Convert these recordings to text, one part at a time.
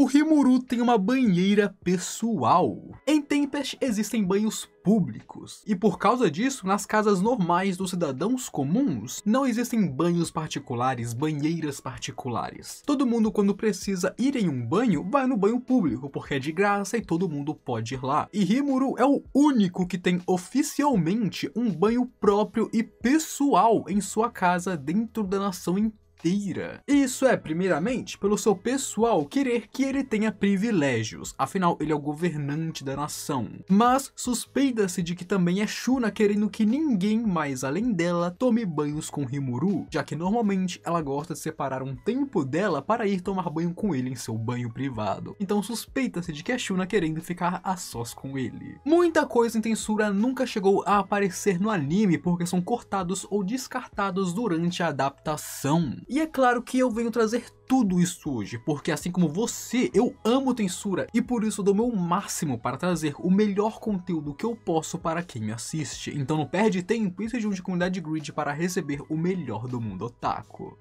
O Rimuru tem uma banheira pessoal. Em Tempest existem banhos públicos, e por causa disso, nas casas normais dos cidadãos comuns, não existem banhos particulares, banheiras particulares. Todo mundo quando precisa ir em um banho, vai no banho público, porque é de graça e todo mundo pode ir lá. E Rimuru é o único que tem oficialmente um banho próprio e pessoal em sua casa dentro da nação inteira inteira. Isso é, primeiramente, pelo seu pessoal querer que ele tenha privilégios, afinal ele é o governante da nação. Mas suspeita-se de que também é Shuna querendo que ninguém mais além dela tome banhos com Rimuru, já que normalmente ela gosta de separar um tempo dela para ir tomar banho com ele em seu banho privado. Então suspeita-se de que é Shuna querendo ficar a sós com ele. Muita coisa em Tensura nunca chegou a aparecer no anime porque são cortados ou descartados durante a adaptação. E é claro que eu venho trazer tudo isso hoje, porque assim como você, eu amo censura e por isso dou meu máximo para trazer o melhor conteúdo que eu posso para quem me assiste. Então não perde tempo e se junte à comunidade Grid para receber o melhor do mundo otaku.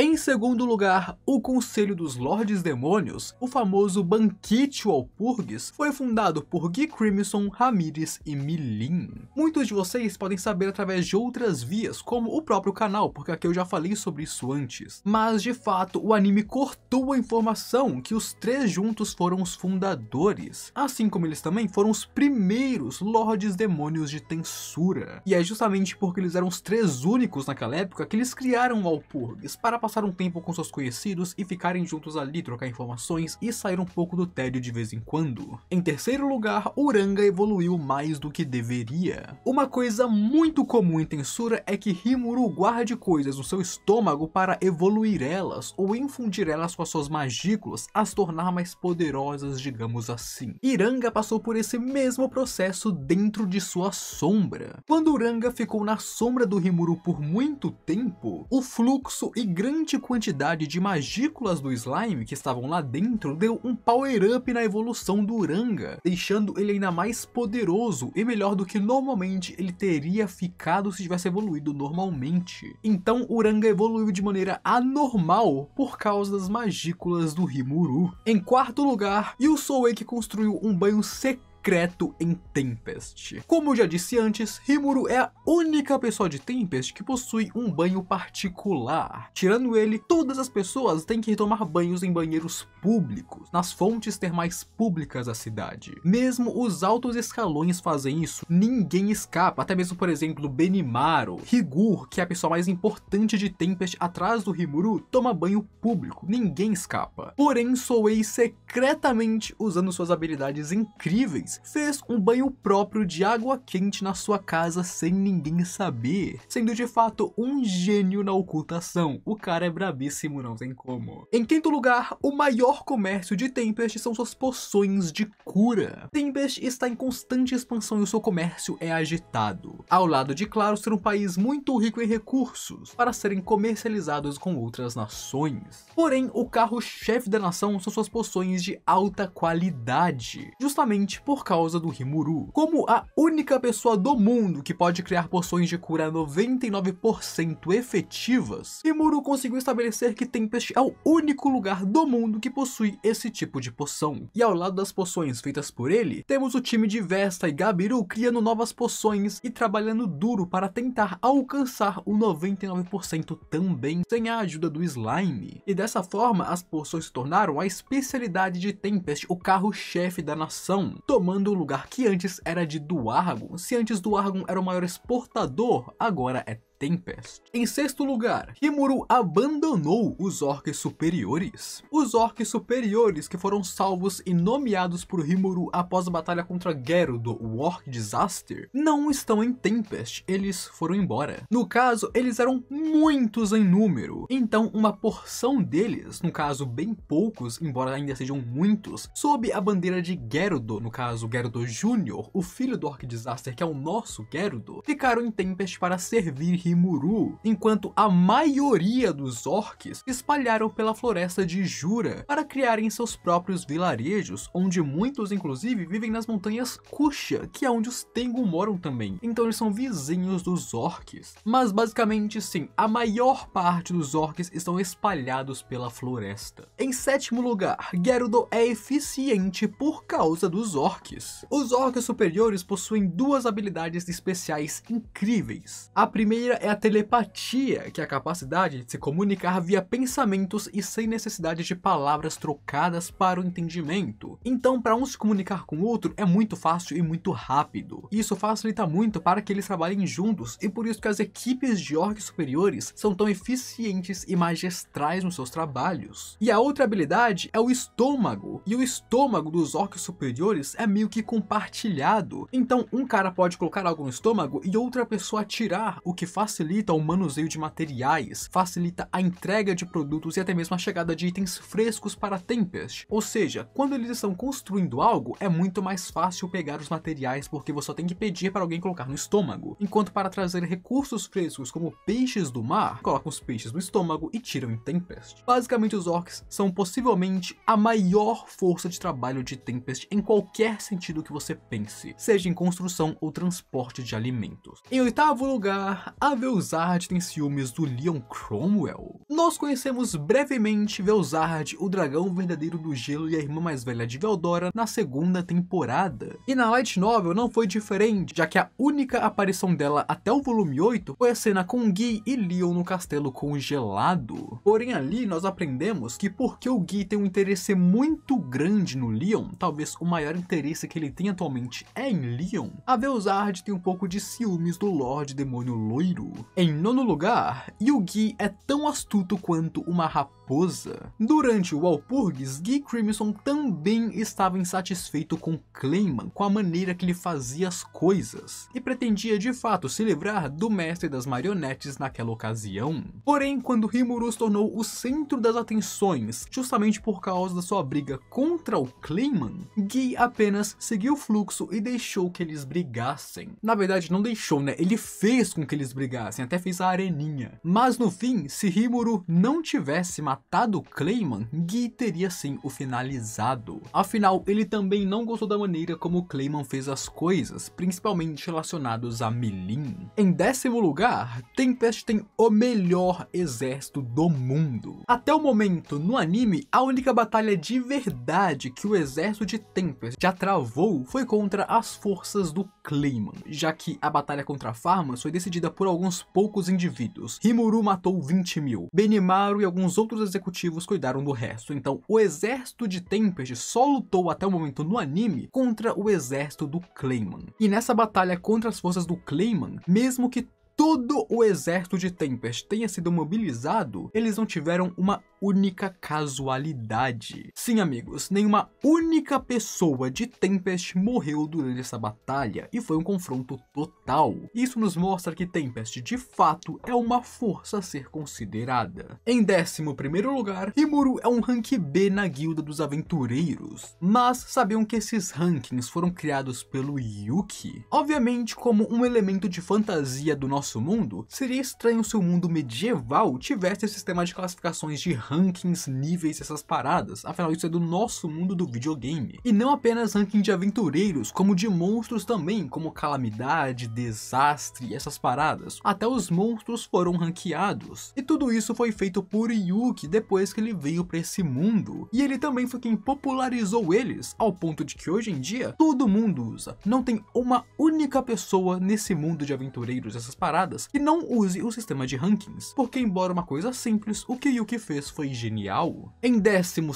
Em segundo lugar, o Conselho dos Lordes Demônios, o famoso Banquete Walpurgis, foi fundado por Guy Crimson, Ramirez e Milin. Muitos de vocês podem saber através de outras vias, como o próprio canal, porque aqui eu já falei sobre isso antes. Mas, de fato, o anime cortou a informação que os três juntos foram os fundadores, assim como eles também foram os primeiros Lordes Demônios de Tensura. E é justamente porque eles eram os três únicos naquela época que eles criaram Walpurgis para passar um tempo com seus conhecidos e ficarem juntos ali, trocar informações e sair um pouco do tédio de vez em quando. Em terceiro lugar, Uranga evoluiu mais do que deveria. Uma coisa muito comum em Tensura é que Rimuru guarde coisas no seu estômago para evoluir elas ou infundir elas com as suas magículas, as tornar mais poderosas, digamos assim. Iranga passou por esse mesmo processo dentro de sua sombra. Quando Uranga ficou na sombra do Rimuru por muito tempo, o fluxo e grande grande quantidade de magículas do slime que estavam lá dentro deu um power up na evolução do Uranga, deixando ele ainda mais poderoso e melhor do que normalmente ele teria ficado se tivesse evoluído normalmente. Então Uranga evoluiu de maneira anormal por causa das magículas do Rimuru. Em quarto lugar, Yusouei que construiu um banho secreto secreto em Tempest. Como eu já disse antes, Rimuru é a única pessoa de Tempest que possui um banho particular. Tirando ele, todas as pessoas têm que tomar banhos em banheiros públicos, nas fontes termais públicas da cidade. Mesmo os altos escalões fazem isso, ninguém escapa, até mesmo, por exemplo, Benimaru. Rigur, que é a pessoa mais importante de Tempest atrás do Rimuru, toma banho público, ninguém escapa. Porém, Soei secretamente usando suas habilidades incríveis 2016, fez um banho próprio de água quente na sua casa sem ninguém saber, sendo de fato um gênio na ocultação. O cara é brabíssimo, não tem como. Em quinto lugar, o maior comércio de Tempest são suas poções de cura. Tempest está em constante expansão e o seu comércio é agitado, ao lado de claro ser um país muito rico em recursos para serem comercializados com outras nações. Porém, o carro-chefe da nação são suas poções de alta qualidade, justamente por por causa do Rimuru. Como a única pessoa do mundo que pode criar poções de cura 99% efetivas, Rimuru conseguiu estabelecer que Tempest é o único lugar do mundo que possui esse tipo de poção. E ao lado das poções feitas por ele, temos o time de Vesta e Gabiru criando novas poções e trabalhando duro para tentar alcançar o 99% também, sem a ajuda do Slime. E dessa forma, as poções se tornaram a especialidade de Tempest, o carro-chefe da nação, tomando o lugar que antes era de Duargon. Se antes Duargon era o maior exportador, agora é Tempest. Em sexto lugar, Rimuru abandonou os orques superiores. Os orques superiores que foram salvos e nomeados por Rimuru após a batalha contra Gerudo, o Orc Disaster, não estão em Tempest, eles foram embora. No caso, eles eram muitos em número, então uma porção deles, no caso bem poucos, embora ainda sejam muitos, sob a bandeira de Gerudo, no caso Gerudo Jr., o filho do Orc Disaster, que é o nosso Gerudo, ficaram em Tempest para servir Kimuru, enquanto a maioria dos orcs espalharam pela floresta de Jura para criarem seus próprios vilarejos, onde muitos inclusive vivem nas montanhas Kusha, que é onde os Tengu moram também, então eles são vizinhos dos orcs. Mas basicamente sim, a maior parte dos orcs estão espalhados pela floresta. Em sétimo lugar, Gerudo é eficiente por causa dos orcs. Os orcs superiores possuem duas habilidades especiais incríveis. A primeira é a telepatia, que é a capacidade de se comunicar via pensamentos e sem necessidade de palavras trocadas para o entendimento. Então, para um se comunicar com o outro é muito fácil e muito rápido. Isso facilita muito para que eles trabalhem juntos e por isso que as equipes de orques superiores são tão eficientes e magistrais nos seus trabalhos. E a outra habilidade é o estômago, e o estômago dos orques superiores é meio que compartilhado. Então, um cara pode colocar algo no estômago e outra pessoa tirar, o que faz facilita o manuseio de materiais, facilita a entrega de produtos e até mesmo a chegada de itens frescos para Tempest. Ou seja, quando eles estão construindo algo, é muito mais fácil pegar os materiais porque você só tem que pedir para alguém colocar no estômago. Enquanto para trazer recursos frescos como peixes do mar, colocam os peixes no estômago e tiram em Tempest. Basicamente os orcs são possivelmente a maior força de trabalho de Tempest em qualquer sentido que você pense, seja em construção ou transporte de alimentos. Em oitavo lugar, a Velzard tem ciúmes do Leon Cromwell? Nós conhecemos brevemente Velzard, o dragão verdadeiro do gelo e a irmã mais velha de Veldora, na segunda temporada. E na light novel não foi diferente, já que a única aparição dela até o volume 8 foi a cena com Guy e Leon no castelo congelado. Porém ali nós aprendemos que porque o Guy tem um interesse muito grande no Leon, talvez o maior interesse que ele tem atualmente é em Leon, a Velzard tem um pouco de ciúmes do Lorde Demônio Loiro. Em nono lugar, Yugi é tão astuto quanto uma raposa. Durante o Walpurgis, Guy Crimson também estava insatisfeito com Clayman, com a maneira que ele fazia as coisas, e pretendia de fato se livrar do mestre das marionetes naquela ocasião. Porém, quando Rimuru se tornou o centro das atenções, justamente por causa da sua briga contra o Clayman, Guy apenas seguiu o fluxo e deixou que eles brigassem. Na verdade, não deixou, né? Ele fez com que eles brigassem até fez a areninha. Mas no fim, se Rimuru não tivesse matado Clayman, Gui teria sim o finalizado. Afinal, ele também não gostou da maneira como Clayman fez as coisas, principalmente relacionados a Milin. Em décimo lugar, Tempest tem o melhor exército do mundo. Até o momento, no anime, a única batalha de verdade que o exército de Tempest já travou foi contra as forças do Clayman, já que a batalha contra Farmas foi decidida por alguns poucos indivíduos. Himuru matou 20 mil. Benimaru e alguns outros executivos cuidaram do resto. Então, o exército de Tempest só lutou até o momento no anime contra o exército do Clayman. E nessa batalha contra as forças do Clayman, mesmo que todo o exército de Tempest tenha sido mobilizado, eles não tiveram uma única casualidade. Sim, amigos, nenhuma única pessoa de Tempest morreu durante essa batalha e foi um confronto total. Isso nos mostra que Tempest de fato é uma força a ser considerada. Em 11 lugar, Rimuru é um rank B na guilda dos aventureiros, mas sabiam que esses rankings foram criados pelo Yuki? Obviamente, como um elemento de fantasia do nosso mundo, seria estranho se o mundo medieval tivesse sistema de classificações de rankings, níveis, essas paradas. Afinal, isso é do nosso mundo do videogame. E não apenas ranking de aventureiros, como de monstros também, como calamidade, desastre, essas paradas. Até os monstros foram ranqueados. E tudo isso foi feito por Yuki depois que ele veio para esse mundo. E ele também foi quem popularizou eles, ao ponto de que hoje em dia todo mundo usa. Não tem uma única pessoa nesse mundo de aventureiros essas paradas que não use o sistema de rankings, porque embora uma coisa simples, o que Yuki fez foi genial? Em 12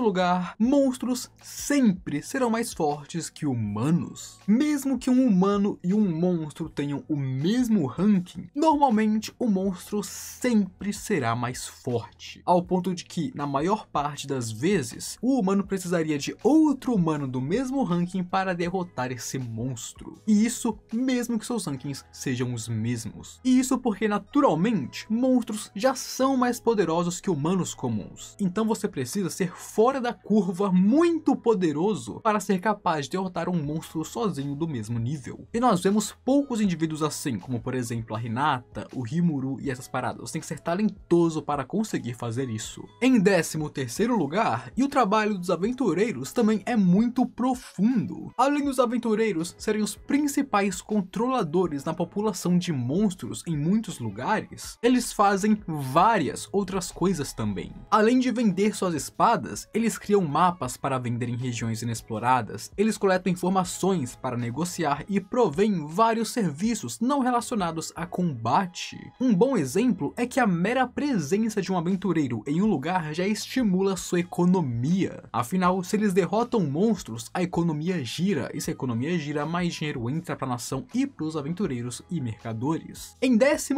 lugar, monstros sempre serão mais fortes que humanos. Mesmo que um humano e um monstro tenham o mesmo ranking, normalmente o monstro sempre será mais forte, ao ponto de que, na maior parte das vezes, o humano precisaria de outro humano do mesmo ranking para derrotar esse monstro. E isso mesmo que seus rankings sejam os mesmos. E isso porque, naturalmente, monstros já são mais poderosos que humanos comuns. Então você precisa ser fora da curva muito poderoso para ser capaz de derrotar um monstro sozinho do mesmo nível. E nós vemos poucos indivíduos assim, como por exemplo a Hinata, o Rimuru e essas paradas. Você tem que ser talentoso para conseguir fazer isso. Em 13º lugar, e o trabalho dos aventureiros também é muito profundo. Além dos aventureiros serem os principais controladores na população de monstros em muitos lugares, eles fazem várias outras coisas também também. Além de vender suas espadas, eles criam mapas para vender em regiões inexploradas, eles coletam informações para negociar e provêm vários serviços não relacionados a combate. Um bom exemplo é que a mera presença de um aventureiro em um lugar já estimula sua economia. Afinal, se eles derrotam monstros, a economia gira, e se a economia gira, mais dinheiro entra para a nação e para os aventureiros e mercadores. Em 14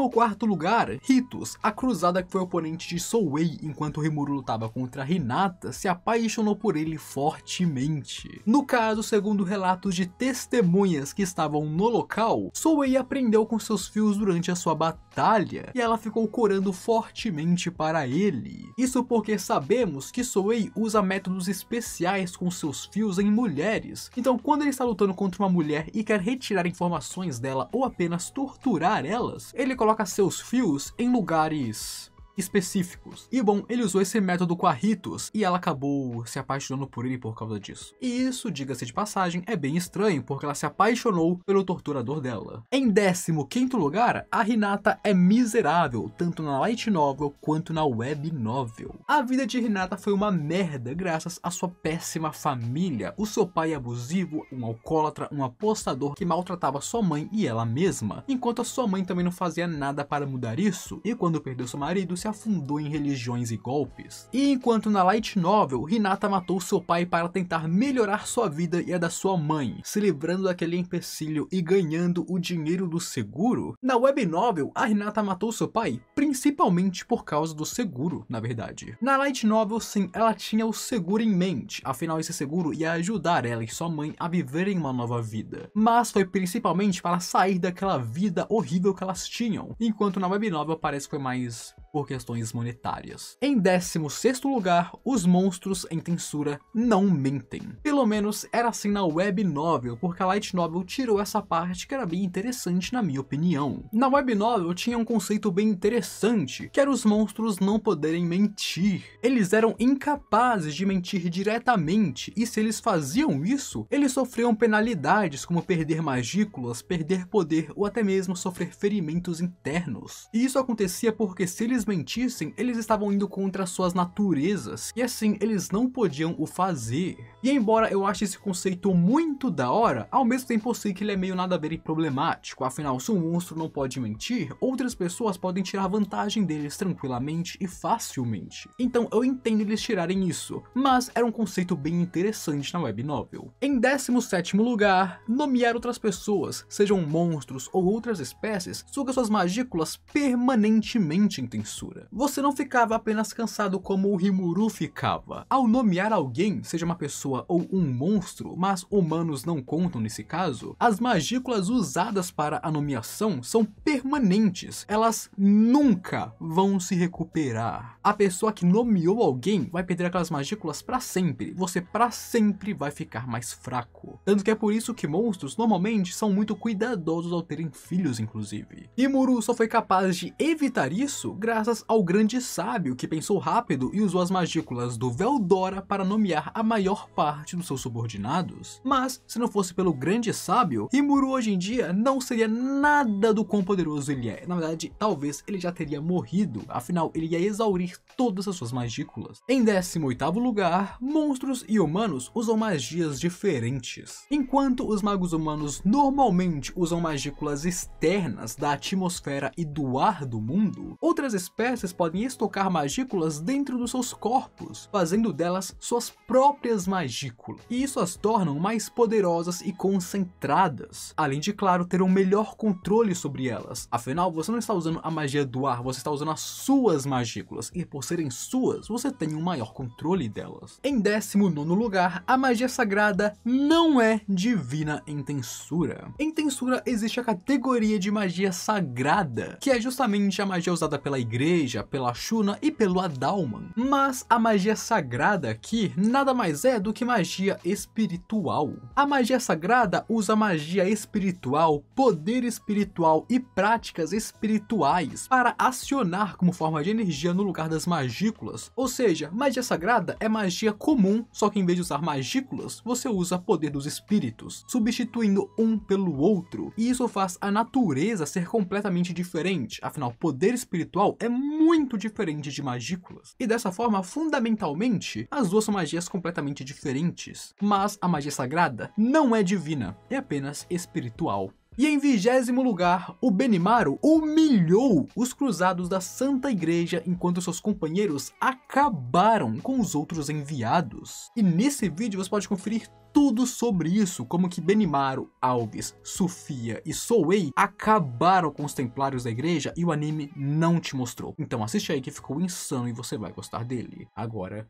lugar, Ritos, a cruzada que foi oponente de Solway enquanto Rimuru lutava contra Hinata, se apaixonou por ele fortemente. No caso, segundo relatos de testemunhas que estavam no local, Souei aprendeu com seus fios durante a sua batalha, e ela ficou corando fortemente para ele. Isso porque sabemos que Souei usa métodos especiais com seus fios em mulheres, então quando ele está lutando contra uma mulher e quer retirar informações dela ou apenas torturar elas, ele coloca seus fios em lugares específicos. E bom, ele usou esse método com a Ritos e ela acabou se apaixonando por ele por causa disso. E isso, diga-se de passagem, é bem estranho, porque ela se apaixonou pelo torturador dela. Em 15 quinto lugar, a Hinata é miserável, tanto na light novel quanto na web novel. A vida de Hinata foi uma merda graças à sua péssima família, o seu pai abusivo, um alcoólatra, um apostador que maltratava sua mãe e ela mesma, enquanto a sua mãe também não fazia nada para mudar isso, e quando perdeu seu marido, se afundou em religiões e golpes. E enquanto na light novel, Hinata matou seu pai para tentar melhorar sua vida e a da sua mãe, se livrando daquele empecilho e ganhando o dinheiro do seguro, na web novel, a Hinata matou seu pai principalmente por causa do seguro, na verdade. Na light novel, sim, ela tinha o seguro em mente, afinal esse seguro ia ajudar ela e sua mãe a viverem uma nova vida. Mas foi principalmente para sair daquela vida horrível que elas tinham, enquanto na web novel parece que foi mais por questões monetárias. Em 16 sexto lugar, os monstros em tensura não mentem. Pelo menos era assim na web novel, porque a light novel tirou essa parte que era bem interessante na minha opinião. Na web novel tinha um conceito bem interessante, que era os monstros não poderem mentir. Eles eram incapazes de mentir diretamente, e se eles faziam isso, eles sofriam penalidades como perder magículas, perder poder ou até mesmo sofrer ferimentos internos. E isso acontecia porque se eles mentissem, eles estavam indo contra suas naturezas, e assim eles não podiam o fazer. E embora eu ache esse conceito muito da hora, ao mesmo tempo eu sei que ele é meio nada a ver e problemático, afinal se um monstro não pode mentir, outras pessoas podem tirar vantagem deles tranquilamente e facilmente. Então eu entendo eles tirarem isso, mas era um conceito bem interessante na web novel. Em 17 lugar, nomear outras pessoas, sejam monstros ou outras espécies, suga suas magículas permanentemente intencionais censura. Você não ficava apenas cansado como o Rimuru ficava. Ao nomear alguém, seja uma pessoa ou um monstro, mas humanos não contam nesse caso, as magículas usadas para a nomeação são permanentes. Elas nunca vão se recuperar. A pessoa que nomeou alguém vai perder aquelas magículas para sempre. Você para sempre vai ficar mais fraco. Tanto que é por isso que monstros normalmente são muito cuidadosos ao terem filhos, inclusive. Rimuru só foi capaz de evitar isso graças graças ao grande sábio que pensou rápido e usou as magículas do Veldora para nomear a maior parte dos seus subordinados. Mas, se não fosse pelo grande sábio, Rimuru hoje em dia não seria nada do quão poderoso ele é. Na verdade, talvez ele já teria morrido, afinal ele ia exaurir todas as suas magículas. Em 18º lugar, monstros e humanos usam magias diferentes. Enquanto os magos humanos normalmente usam magículas externas da atmosfera e do ar do mundo, outras espécies podem estocar magículas dentro dos seus corpos, fazendo delas suas próprias magículas, e isso as tornam mais poderosas e concentradas, além de, claro, ter um melhor controle sobre elas. Afinal, você não está usando a magia do ar, você está usando as suas magículas, e por serem suas, você tem um maior controle delas. Em 19 lugar, a magia sagrada não é divina em tensura. Em tensura existe a categoria de magia sagrada, que é justamente a magia usada pela igreja igreja, pela Shuna e pelo Adalman. Mas a magia sagrada aqui nada mais é do que magia espiritual. A magia sagrada usa magia espiritual, poder espiritual e práticas espirituais para acionar como forma de energia no lugar das magículas. Ou seja, magia sagrada é magia comum, só que em vez de usar magículas, você usa poder dos espíritos, substituindo um pelo outro. E isso faz a natureza ser completamente diferente, afinal, poder espiritual é é muito diferente de magículas. E dessa forma, fundamentalmente, as duas são magias completamente diferentes. Mas a magia sagrada não é divina, é apenas espiritual. E em vigésimo lugar, o Benimaru humilhou os cruzados da Santa Igreja enquanto seus companheiros acabaram com os outros enviados. E nesse vídeo você pode conferir tudo sobre isso, como que Benimaru, Alves, Sofia e Soei acabaram com os templários da igreja e o anime não te mostrou. Então assiste aí que ficou insano e você vai gostar dele. Agora,